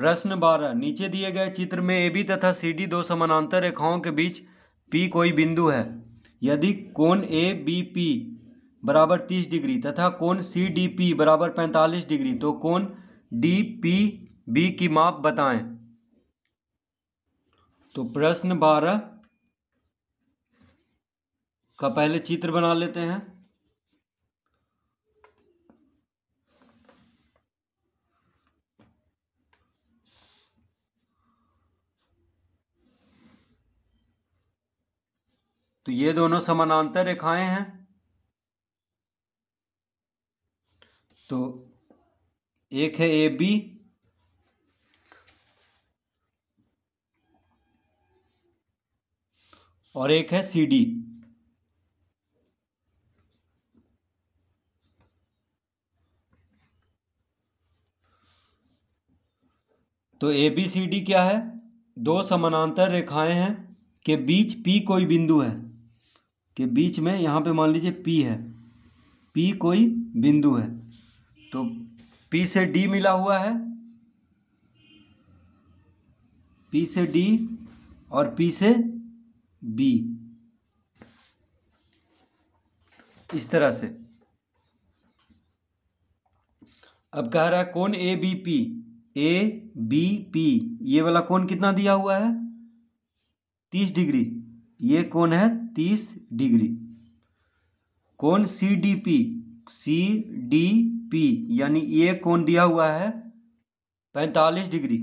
प्रश्न बारह नीचे दिए गए चित्र में ए बी तथा सी डी दो समानांतर रेखाओं के बीच पी कोई बिंदु है यदि कोण ए बी पी बराबर तीस डिग्री तथा कोण सी डी पी बराबर पैंतालीस डिग्री तो कोण डी पी बी की माप बताएं तो प्रश्न बारह का पहले चित्र बना लेते हैं तो ये दोनों समानांतर रेखाएं हैं तो एक है ए बी और एक है सी डी तो ए बी सी डी क्या है दो समानांतर रेखाएं हैं के बीच पी कोई बिंदु है के बीच में यहाँ पे मान लीजिए पी है पी कोई बिंदु है तो पी से डी मिला हुआ है पी से डी और पी से बी इस तरह से अब कह रहा है कौन A B P A B P ये वाला कौन कितना दिया हुआ है तीस डिग्री ये कौन है तीस डिग्री कौन C D P C D P यानी ये कौन दिया हुआ है पैंतालीस डिग्री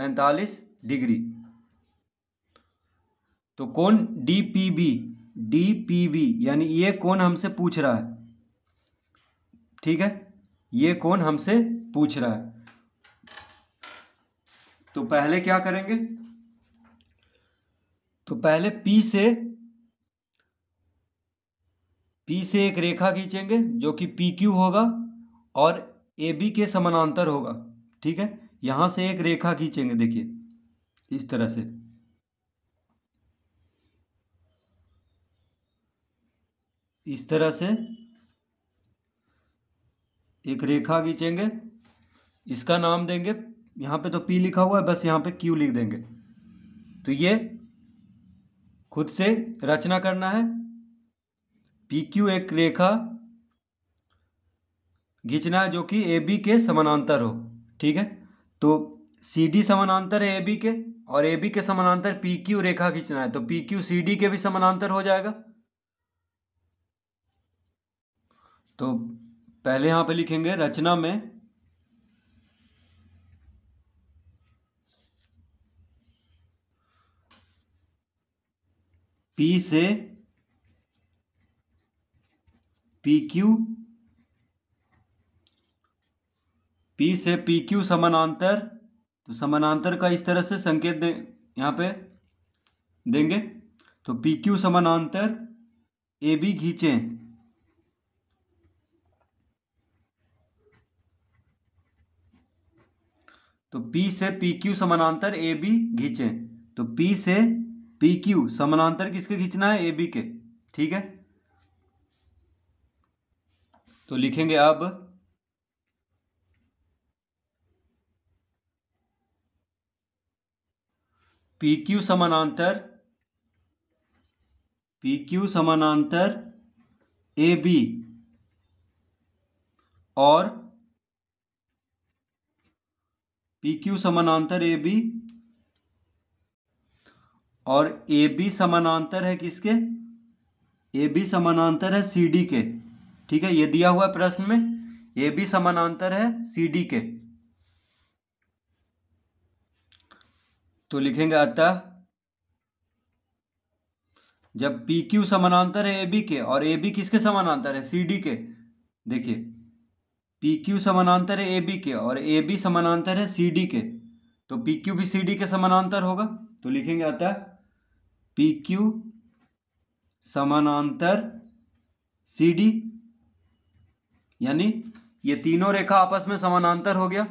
पैंतालीस डिग्री तो कौन D P B D P B यानी ये कौन हमसे पूछ रहा है ठीक है ये कौन हमसे पूछ रहा है तो पहले क्या करेंगे तो पहले पी से पी से एक रेखा खींचेंगे जो कि पी क्यू होगा और ए बी के समानांतर होगा ठीक है यहां से एक रेखा खींचेंगे देखिए इस तरह से इस तरह से एक रेखा खींचेंगे इसका नाम देंगे यहां पे तो P लिखा हुआ है बस यहां पे Q लिख देंगे तो ये खुद से रचना करना है पी क्यू एक रेखा खींचना है जो कि ए बी के समानांतर हो ठीक है तो सी डी समानांतर है ए बी के और ए बी के समानांतर पी क्यू रेखा खींचना है तो पी क्यू सी डी के भी समानांतर हो जाएगा तो पहले यहाँ पे लिखेंगे रचना में P से पी क्यू पी से पी क्यू समानांतर तो समानांतर का इस तरह से संकेत दे यहां पे देंगे तो पी क्यू समानांतर ए बी खींचें तो P से PQ समानांतर ए बी घींचे तो P से पी क्यू समानांतर किसके खींचना है ए बी के ठीक है तो लिखेंगे अब पी क्यू समानांतर पी क्यू समानांतर ए बी और पी क्यू समानांतर ए बी और ए बी समानांतर है किसके ए बी समानांतर है सी डी के ठीक है ये दिया हुआ प्रश्न में ए बी समानांतर है सी डी के तो लिखेंगे अतः जब पी क्यू समानांतर है ए बी के और ए बी किसके समानांतर है सी डी के देखिए पी क्यू समानांतर है ए बी के और ए बी समानांतर है सी डी के तो पी क्यू भी सी डी के समानांतर होगा तो लिखेंगे अतः पी क्यू समानांतर सी डी यानी ये तीनों रेखा आपस में समानांतर हो गया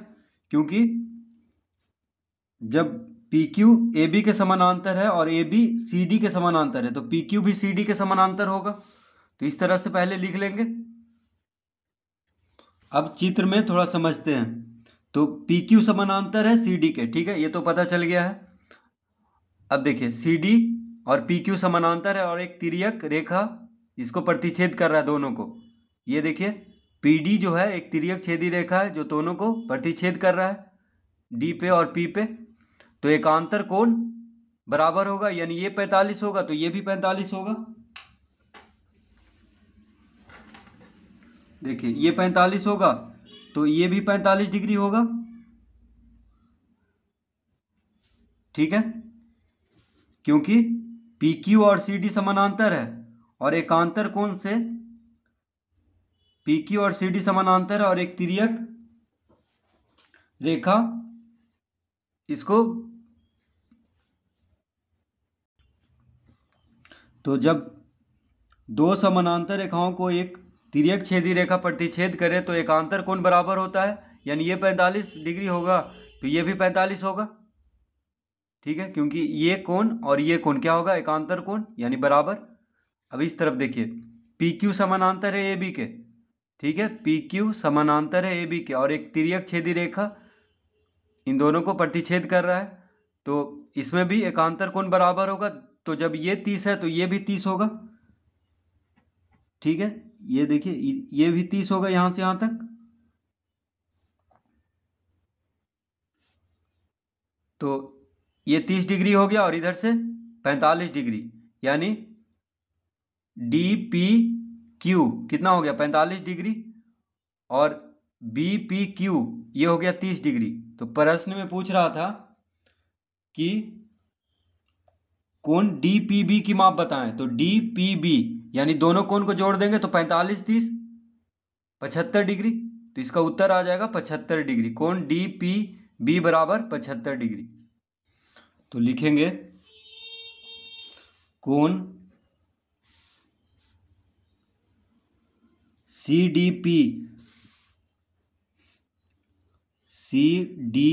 क्योंकि जब पी क्यू ए बी के समानांतर है और ए बी सी डी के समानांतर है तो पी क्यू भी सी डी के समानांतर होगा तो इस तरह से पहले लिख लेंगे अब चित्र में थोड़ा समझते हैं तो पी क्यू समानांतर है सी डी के ठीक है ये तो पता चल गया है अब देखिए सी डी और पी क्यू समानांतर है और एक तिरियक रेखा इसको प्रतिच्छेद कर रहा है दोनों को ये देखिए पी डी जो है एक तिरियक छेदी रेखा है जो दोनों को प्रतिच्छेद कर रहा है डी पे और पी पे तो एकांतर कोण बराबर होगा यानी ये पैंतालीस होगा तो ये भी पैंतालीस होगा देखिए ये पैंतालीस होगा तो ये भी पैंतालीस डिग्री होगा ठीक है क्योंकि पी क्यू और सी डी समानांतर है और एकांतर कौन से पी क्यू और सी डी समानांतर है और एक तिरियक रेखा इसको तो जब दो समानांतर रेखाओं को एक तिरियक छेदी रेखा प्रतिच्छेद करे तो एकांतर कौन बराबर होता है यानी ये पैंतालीस डिग्री होगा तो ये भी पैंतालीस होगा ठीक है क्योंकि ये कोण और ये कोण क्या होगा एकांतर कोण यानी बराबर अब इस तरफ देखिए पी क्यू समानांतर है ए बी के ठीक है पी क्यू समानांतर है ए बी के और एक तिरक छेदी रेखा इन दोनों को प्रतिच्छेद कर रहा है तो इसमें भी एकांतर कोण बराबर होगा तो जब ये तीस है तो ये भी तीस होगा ठीक है ये देखिए ये भी तीस होगा यहां से यहां तक तो ये तीस डिग्री हो गया और इधर से पैंतालीस डिग्री यानी डी पी क्यू कितना हो गया पैंतालीस डिग्री और बी पी क्यू ये हो गया तीस डिग्री तो प्रश्न में पूछ रहा था कि कौन डी पी बी की माप बताएं तो डी पी बी यानी दोनों कोण को जोड़ देंगे तो पैंतालीस तीस पचहत्तर डिग्री तो इसका उत्तर आ जाएगा पचहत्तर डिग्री कौन डी पी बी बराबर पचहत्तर डिग्री तो लिखेंगे कोण C D P C D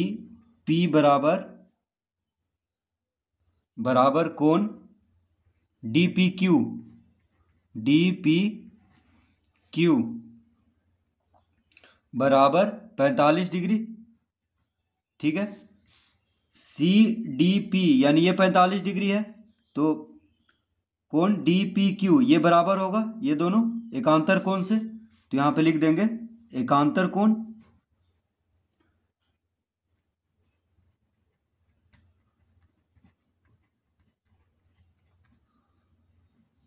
P बराबर बराबर कोण D P Q D P Q बराबर पैंतालीस डिग्री ठीक है सी डी पी यानी ये पैंतालीस डिग्री है तो कोण डी पी क्यू ये बराबर होगा ये दोनों एकांतर कोण से तो यहां पे लिख देंगे एकांतर कोण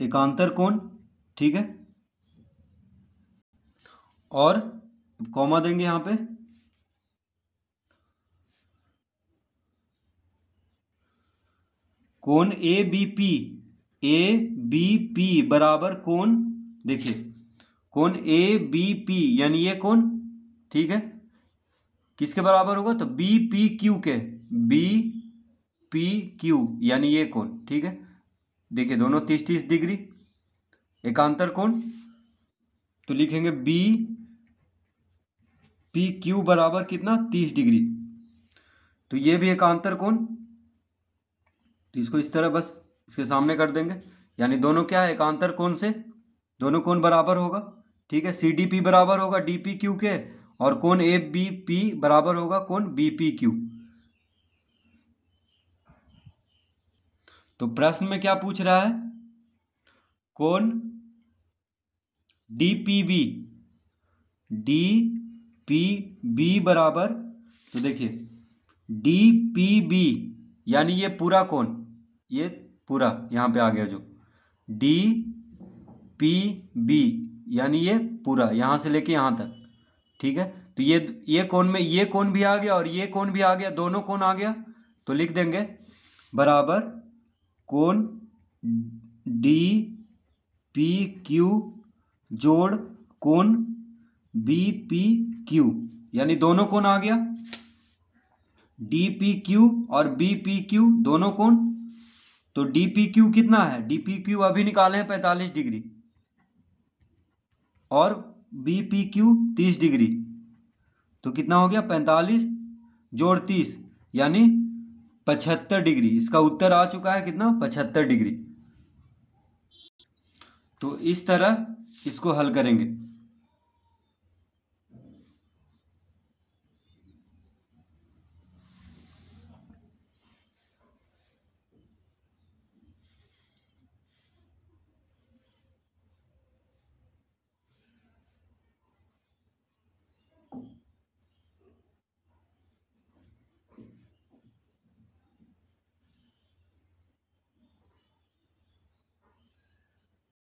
एकांतर कोण ठीक है और कॉमा देंगे यहां पे कौन A B P A B P बराबर कौन देखिए कौन ए बी पी यानी ये कौन ठीक है किसके बराबर होगा तो बी पी क्यू के बी पी क्यू यानी ये कौन ठीक है देखिए दोनों तीस तीस डिग्री एकांतर कोण तो लिखेंगे बी पी क्यू बराबर कितना तीस डिग्री तो ये भी एकांतर कोण तो इसको इस तरह बस इसके सामने कर देंगे यानी दोनों क्या है एकांतर कौन से दोनों कौन बराबर होगा ठीक है सी डी पी बराबर होगा डी पी क्यू के और कौन ए बी पी बराबर होगा कौन बी पी क्यू तो प्रश्न में क्या पूछ रहा है कौन D P B D P B बराबर तो देखिए डी पी बी यानी ये पूरा कौन ये पूरा यहाँ पे आ गया जो डी पी बी यानी ये पूरा यहाँ से लेके यहाँ तक ठीक है तो ये ये कौन में ये कौन भी आ गया और ये कौन भी आ गया दोनों कौन आ गया तो लिख देंगे बराबर कौन डी पी क्यू जोड़ कौन बी पी क्यू यानी दोनों कौन आ गया डी पी क्यू और बी पी क्यू दोनों कौन तो डी क्यू कितना है डीपी क्यू अभी निकाले हैं पैंतालीस डिग्री और बी पी क्यू तीस डिग्री तो कितना हो गया पैंतालीस जोड़ तीस यानी पचहत्तर डिग्री इसका उत्तर आ चुका है कितना पचहत्तर डिग्री तो इस तरह इसको हल करेंगे